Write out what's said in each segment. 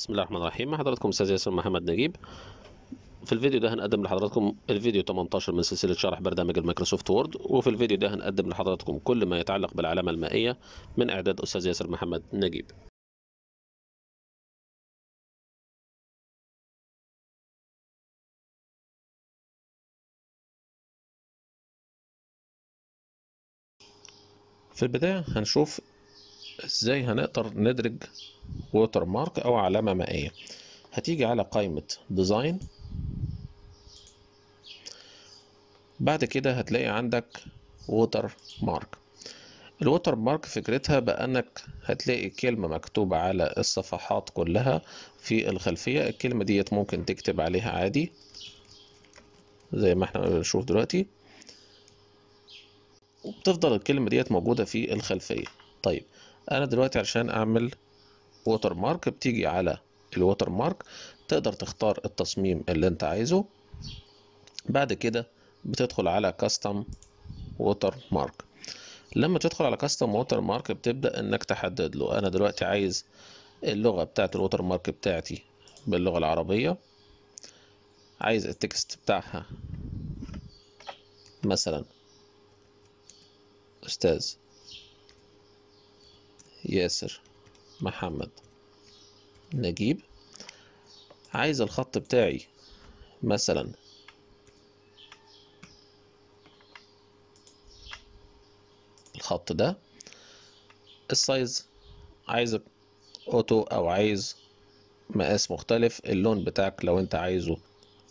بسم الله الرحمن الرحيم مع حضراتكم استاذ ياسر محمد نجيب في الفيديو ده هنقدم لحضراتكم الفيديو 18 من سلسله شرح برنامج المايكروسوفت وورد وفي الفيديو ده هنقدم لحضراتكم كل ما يتعلق بالعلامه المائيه من اعداد استاذ ياسر محمد نجيب في البدايه هنشوف ازاي هنقدر ندرج ووتر مارك او علامة مائية هتيجي على قائمة ديزاين بعد كده هتلاقي عندك ووتر مارك الووتر مارك فكرتها بأنك هتلاقي كلمة مكتوبة على الصفحات كلها في الخلفية الكلمة ديت ممكن تكتب عليها عادي زي ما احنا بنشوف دلوقتي وبتفضل الكلمة ديت موجودة في الخلفية طيب انا دلوقتي علشان اعمل ووتر مارك بتيجي على الووتر مارك تقدر تختار التصميم اللي انت عايزه بعد كده بتدخل على كاستم ووتر مارك لما تدخل على كاستم ووتر مارك بتبدا انك تحدد له انا دلوقتي عايز اللغه بتاعه الووتر مارك بتاعتي باللغه العربيه عايز التكست بتاعها مثلا استاذ ياسر محمد نجيب عايز الخط بتاعي مثلا الخط ده السايز عايز اوتو او عايز مقاس مختلف اللون بتاعك لو انت عايزه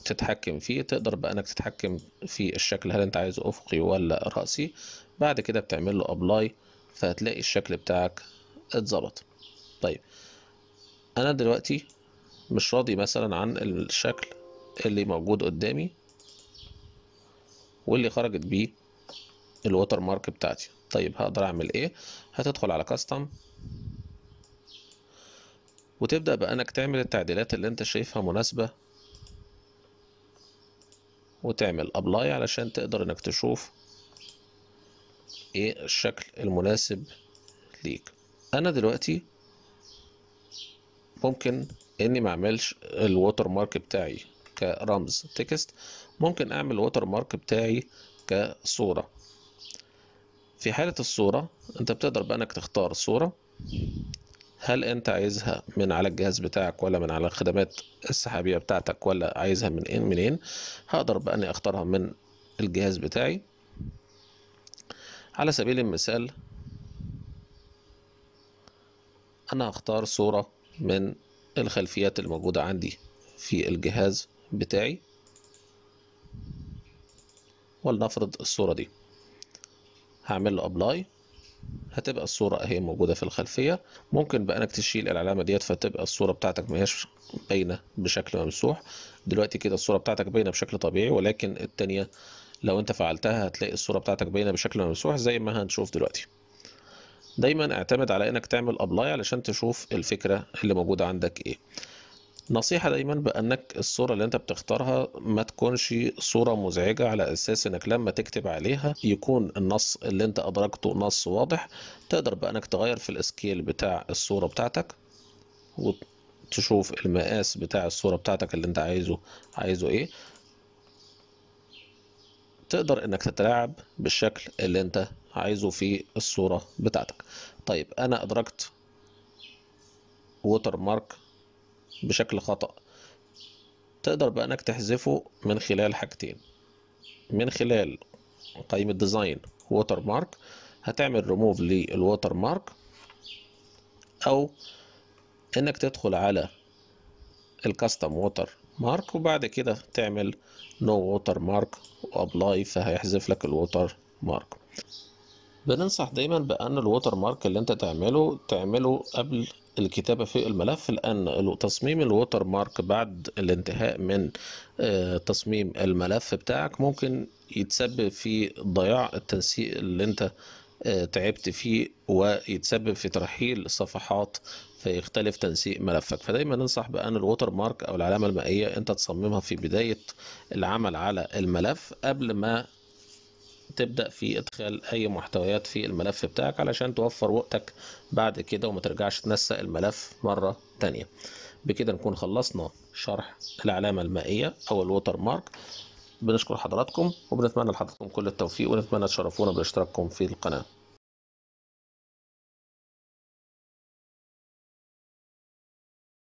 تتحكم فيه تقدر بقى انك تتحكم في الشكل هل انت عايزه افقي ولا رأسي بعد كده بتعمل له ابلاي فهتلاقي الشكل بتاعك اتظبط طيب انا دلوقتي مش راضي مثلا عن الشكل اللي موجود قدامي واللي خرجت بيه الوتر مارك بتاعتي طيب هقدر اعمل ايه هتدخل على كاستم وتبدأ بأنك تعمل التعديلات اللي انت شايفها مناسبة وتعمل ابلاي علشان تقدر انك تشوف ايه الشكل المناسب ليك انا دلوقتي ممكن اني ما اعملش الووتر مارك بتاعي كرمز تكست ممكن اعمل الووتر مارك بتاعي كصورة في حالة الصورة انت بتقدر بانك تختار صورة هل انت عايزها من على الجهاز بتاعك ولا من على الخدمات السحابية بتاعتك ولا عايزها من ايه منين هقدر باني اختارها من الجهاز بتاعي على سبيل المثال انا هختار صورة من الخلفيات اللي موجودة عندي في الجهاز بتاعي ولنفرض الصورة دي هعمل له ابلاي هتبقى الصورة اهي موجودة في الخلفية ممكن بقى انك تشيل العلامة ديت فتبقى الصورة بتاعتك ماهياش باينة بشكل ممسوح دلوقتي كده الصورة بتاعتك باينة بشكل طبيعي ولكن التانية لو انت فعلتها هتلاقي الصورة بتاعتك باينة بشكل ممسوح زي ما هنشوف دلوقتي دايما اعتمد على انك تعمل ابلاي علشان تشوف الفكره اللي موجوده عندك ايه نصيحة دايما بأنك الصورة اللي أنت بتختارها ما تكونش صورة مزعجة على أساس إنك لما تكتب عليها يكون النص اللي أنت أدركته نص واضح تقدر بأنك تغير في الاسكيل بتاع الصورة بتاعتك وتشوف المقاس بتاع الصورة بتاعتك اللي أنت عايزه عايزه إيه تقدر إنك تتلاعب بالشكل اللي أنت عايزه في الصورة بتاعتك طيب انا ادركت ووتر مارك بشكل خطأ تقدر بقى انك تحذفه من خلال حاجتين من خلال قائمة ديزاين ووتر مارك هتعمل ريموف للووتر مارك او انك تدخل على الكاستم ووتر مارك وبعد كده تعمل نو ووتر مارك وابلاي فهيحذف لك الووتر مارك بننصح دايما بأن الووتر مارك اللي أنت تعمله تعمله قبل الكتابة في الملف لأن تصميم الووتر مارك بعد الانتهاء من آه، تصميم الملف بتاعك ممكن يتسبب في ضياع التنسيق اللي أنت آه، تعبت فيه ويتسبب في ترحيل صفحات فيختلف تنسيق ملفك فدايما ننصح بان الووتر مارك او العلامه المائيه انت تصممها في بدايه العمل على الملف قبل ما تبدا في ادخال اي محتويات في الملف بتاعك علشان توفر وقتك بعد كده وما ترجعش تنسق الملف مره تانية بكده نكون خلصنا شرح العلامه المائيه او الوتر مارك بنشكر حضراتكم وبنتمنى لحضراتكم كل التوفيق ونتمنى تشرفونا باشتراككم في القناه